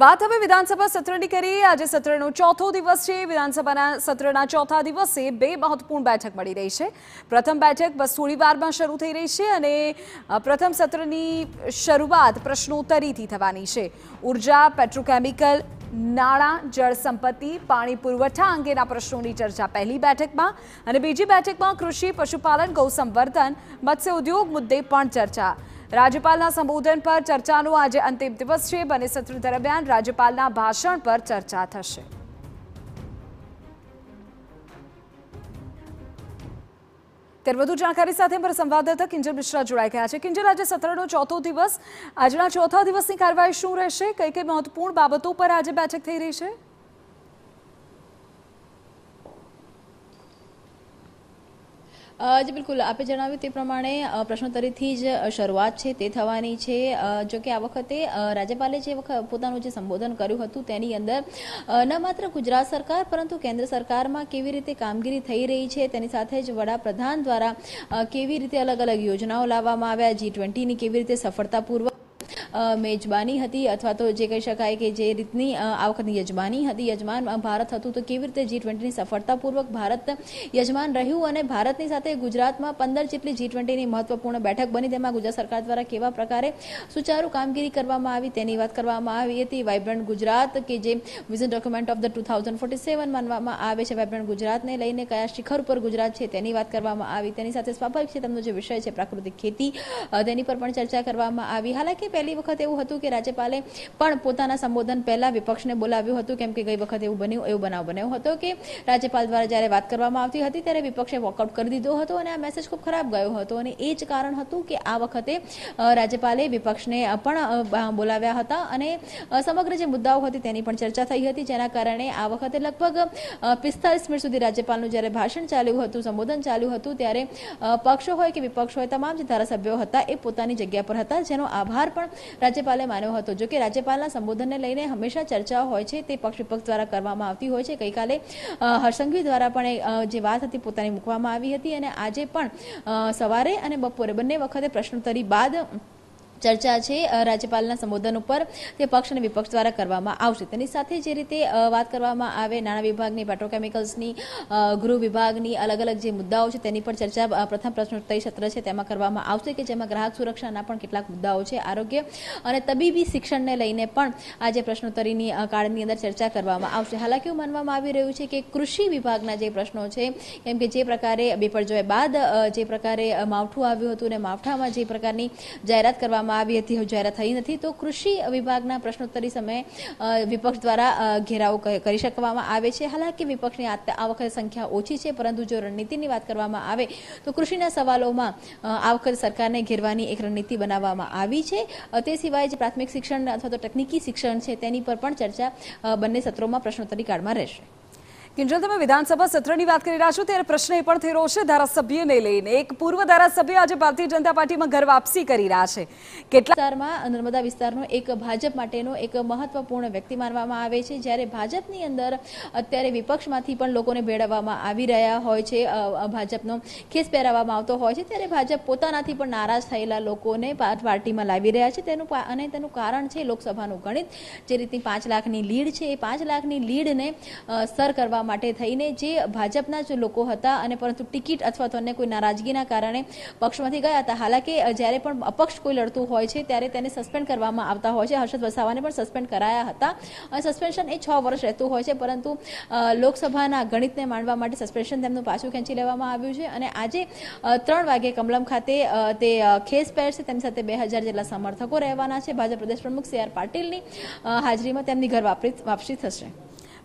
વાત હવે વિધાનસભા સત્રની કરીએ આજે સત્રનો ચોથો દિવસ છે વિધાનસભાના સત્રના ચોથા દિવસે બે મહત્વપૂર્ણ બેઠક મળી રહી છે પ્રથમ બેઠક બસ થોડી શરૂ થઈ રહી છે અને પ્રથમ સત્રની શરૂઆત પ્રશ્નોત્તરીથી થવાની છે ઉર્જા પેટ્રોકેમિકલ નાણાં જળસંપત્તિ પાણી પુરવઠા અંગેના પ્રશ્નોની ચર્ચા પહેલી બેઠકમાં અને બીજી બેઠકમાં કૃષિ પશુપાલન ગૌસંવર્ધન મત્સ્ય ઉદ્યોગ મુદ્દે પણ ચર્ચા રાજ્યપાલના સંબોધન પર ચર્ચાનો આજે અંતિમ દિવસ છે બંને સત્ર દરમિયાન રાજ્યપાલના ભાષણ પર ચર્ચા થશે ત્યારે વધુ જાણકારી સાથે અમારા સંવાદદાતા કિંજલ મિશ્રા જોડાઈ ગયા છે કિંજલ આજે સત્રનો ચોથો દિવસ આજના ચોથા દિવસની કાર્યવાહી શું રહેશે કઈ કઈ મહત્વપૂર્ણ બાબતો પર આજે બેઠક થઈ રહી છે જી બિલકુલ આપે જણાવ્યું તે પ્રમાણે પ્રશ્નોત્તરીથી જ શરૂઆત છે તે થવાની છે જો કે આ વખતે રાજ્યપાલે જે વખત પોતાનું જે સંબોધન કર્યું હતું તેની અંદર ન માત્ર ગુજરાત સરકાર પરંતુ કેન્દ્ર સરકારમાં કેવી રીતે કામગીરી થઈ રહી છે તેની સાથે જ વડાપ્રધાન દ્વારા કેવી રીતે અલગ અલગ યોજનાઓ લાવવામાં આવ્યા જી ટ્વેન્ટીની કેવી રીતે સફળતાપૂર્વક મેજબાની હતી અથવા તો જે કહી શકાય કે જે રીતની આ વખતની યજમાની હતી યજમાન ભારત હતું તો કેવી રીતે જી ટ્વેન્ટીની સફળતાપૂર્વક ભારત યજમાન રહ્યું અને ભારતની સાથે ગુજરાતમાં પંદર જેટલી જી ટ્વેન્ટીની મહત્વપૂર્ણ બેઠક બની તેમાં ગુજરાત સરકાર દ્વારા કેવા પ્રકારે સુચારુ કામગીરી કરવામાં આવી તેની વાત કરવામાં આવી હતી વાઇબ્રન્ટ ગુજરાત કે જે vision document of the two thousand forty seven માનવામાં આવે છે વાઇબ્રન્ટ ગુજરાતને લઈને કયા શિખર ઉપર ગુજરાત છે તેની વાત કરવામાં આવી તેની સાથે સ્વાભાવિક છે તેમનો જે વિષય છે પ્રાકૃતિક ખેતી તેની પર પણ ચર્ચા કરવામાં આવી હાલાકી પહેલી વખત એવું હતું કે રાજ્યપાલે પણ પોતાના સંબોધન પહેલા વિપક્ષને બોલાવ્યું હતું કેમ કે ગઈ વખત એવું બન્યું એવું બનાવ બન્યો હતો કે રાજ્યપાલ દ્વારા જ્યારે વાત કરવામાં આવતી હતી ત્યારે વિપક્ષે વોકઆઉટ કરી દીધો હતો અને આ મેસેજ ખૂબ ખરાબ ગયો હતો અને એ જ કારણ હતું કે આ વખતે રાજ્યપાલે વિપક્ષને પણ બોલાવ્યા હતા અને સમગ્ર જે મુદ્દાઓ હતી તેની પણ ચર્ચા થઈ હતી જેના કારણે આ વખતે લગભગ પિસ્તાલીસ મિનિટ સુધી રાજ્યપાલનું જ્યારે ભાષણ ચાલ્યું હતું સંબોધન ચાલ્યું હતું ત્યારે પક્ષો હોય કે વિપક્ષ હોય તમામ જે ધારાસભ્યો હતા એ પોતાની જગ્યા પર હતા જેનો આભાર પણ રાજ્યપાલે માન્યો હતો જોકે રાજ્યપાલના સંબોધનને લઈને હંમેશા ચર્ચાઓ હોય છે તે પક્ષ વિપક્ષ દ્વારા કરવામાં આવતી હોય છે ગઈકાલે હર્ષંઘવી દ્વારા પણ જે વાત હતી પોતાની મૂકવામાં આવી હતી અને આજે પણ સવારે અને બપોરે બંને વખતે પ્રશ્નોત્તરી બાદ ચર્ચા છે રાજ્યપાલના સંબોધન ઉપર તે પક્ષ અને વિપક્ષ દ્વારા કરવામાં આવશે તેની સાથે જે રીતે વાત કરવામાં આવે નાણાં વિભાગની પેટ્રોકેમિકલ્સની ગૃહ વિભાગની અલગ અલગ જે મુદ્દાઓ છે તેની પણ ચર્ચા પ્રથમ પ્રશ્નોત્તરી સત્ર છે તેમાં કરવામાં આવશે કે જેમાં ગ્રાહક સુરક્ષાના પણ કેટલાક મુદ્દાઓ છે આરોગ્ય અને તબીબી શિક્ષણને લઈને પણ આજે પ્રશ્નોત્તરીની કાળની અંદર ચર્ચા કરવામાં આવશે હાલાકી એવું માનવામાં આવી રહ્યું છે કે કૃષિ વિભાગના જે પ્રશ્નો છે કેમ કે જે પ્રકારે બેપરજોય બાદ જે પ્રકારે માવઠું આવ્યું હતું અને માવઠામાં જે પ્રકારની જાહેરાત કરવામાં કરવામાં આવી હતી જાહેરાત થઈ નથી તો કૃષિ વિભાગના પ્રશ્નોત્તરી સમયે વિપક્ષ દ્વારા ઘેરાવ કરી શકવામાં આવે છે હાલાકી વિપક્ષની આ વખતે સંખ્યા ઓછી છે પરંતુ જો રણનીતિની વાત કરવામાં આવે તો કૃષિના સવાલોમાં આ વખતે સરકારને ઘેરવાની એક રણનીતિ બનાવવામાં આવી છે તે સિવાય જે પ્રાથમિક શિક્ષણ અથવા તો તકનીકી શિક્ષણ છે તેની પર પણ ચર્ચા બંને સત્રોમાં પ્રશ્નોત્તરી કાળમાં રહેશે કિંજલ તમે વિધાનસભા સત્રની વાત કરી રહ્યા છો ત્યારે પ્રશ્ન એ પણ થઈ રહ્યો છે ધારાસભ્યને લઈને એક પૂર્વ ધારાસભ્ય આજે ભારતીય જનતા પાર્ટીમાં ઘર વાપસી કરી રહ્યા છે કેટલા વિસ્તારમાં નર્મદા વિસ્તારનો એક ભાજપ માટેનો એક મહત્વપૂર્ણ વ્યક્તિ માનવામાં આવે છે જ્યારે ભાજપની અંદર અત્યારે વિપક્ષમાંથી પણ લોકોને ભેળવવામાં આવી રહ્યા હોય છે ભાજપનો ખેસ પહેરાવવામાં આવતો હોય છે ત્યારે ભાજપ પોતાનાથી પણ નારાજ થયેલા લોકોને પાર્ટીમાં લાવી રહ્યા છે તેનું અને તેનું કારણ છે લોકસભાનું ગણિત જે રીતની પાંચ લાખની લીડ છે એ પાંચ લાખની લીડને સર કરવામાં માટે થઈને જે ભાજપના જ લોકો હતા અને પરંતુ ટિકિટ અથવા તો અન્ય કોઈ નારાજગીના કારણે પક્ષમાંથી ગયા હતા હાલાકી જ્યારે પણ અપક્ષ કોઈ લડતું હોય છે ત્યારે તેને સસ્પેન્ડ કરવામાં આવતા હોય છે હર્ષદ વસાવાને પણ સસ્પેન્ડ કરાયા હતા અને સસ્પેન્શન એ છ વર્ષ રહેતું હોય છે પરંતુ લોકસભાના ગણિતને માંડવા માટે સસ્પેન્શન તેમનું પાછું ખેંચી લેવામાં આવ્યું છે અને આજે ત્રણ વાગે કમલમ ખાતે તે ખેસ પહેરશે તેમની સાથે બે હજાર જેટલા સમર્થકો રહેવાના છે ભાજપ પ્રદેશ પ્રમુખ સી આર પાટીલની હાજરીમાં તેમની ઘર વાપરી વાપસી થશે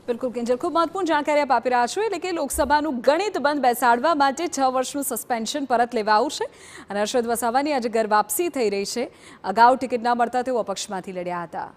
બિલકુલ કિંજલ ખૂબ મહત્વપૂર્ણ જાણકારી આપ આપી રહ્યા છો એટલે કે લોકસભાનું ગણિત બંધ બેસાડવા માટે છ વર્ષનું સસ્પેન્શન પરત લેવા આવશે અને હર્ષદ વસાવાની આજે ઘર વાપસી થઈ રહી છે અગાઉ ટિકિટ ના મળતા તેઓ અપક્ષમાંથી લડ્યા હતા